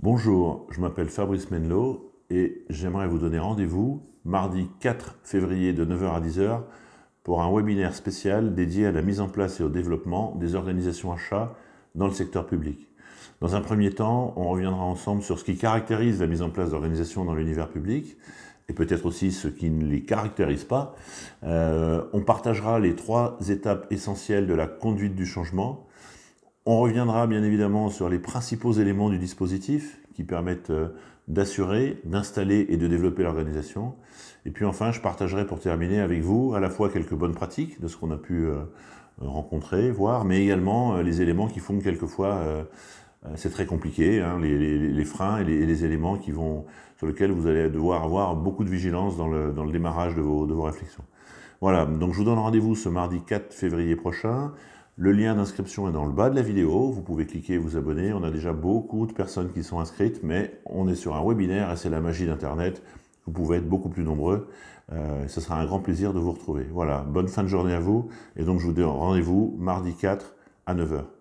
Bonjour, je m'appelle Fabrice Menlo et j'aimerais vous donner rendez-vous mardi 4 février de 9h à 10h pour un webinaire spécial dédié à la mise en place et au développement des organisations achats dans le secteur public. Dans un premier temps, on reviendra ensemble sur ce qui caractérise la mise en place d'organisations dans l'univers public et peut-être aussi ce qui ne les caractérise pas. Euh, on partagera les trois étapes essentielles de la conduite du changement, on reviendra bien évidemment sur les principaux éléments du dispositif qui permettent euh, d'assurer, d'installer et de développer l'organisation. Et puis enfin, je partagerai pour terminer avec vous à la fois quelques bonnes pratiques de ce qu'on a pu euh, rencontrer, voir, mais également euh, les éléments qui font quelquefois c'est très compliqué, hein, les, freins et les, éléments qui vont, sur lesquels vous allez devoir avoir beaucoup de vigilance dans le, démarrage de vos, de vos réflexions. Voilà, donc je vous donne rendez-vous ce mardi 4 février prochain. Le lien d'inscription est dans le bas de la vidéo, vous pouvez cliquer et vous abonner. On a déjà beaucoup de personnes qui sont inscrites, mais on est sur un webinaire et c'est la magie d'Internet. Vous pouvez être beaucoup plus nombreux. Euh, ce sera un grand plaisir de vous retrouver. Voilà, bonne fin de journée à vous. Et donc je vous donne rendez-vous mardi 4 à 9h.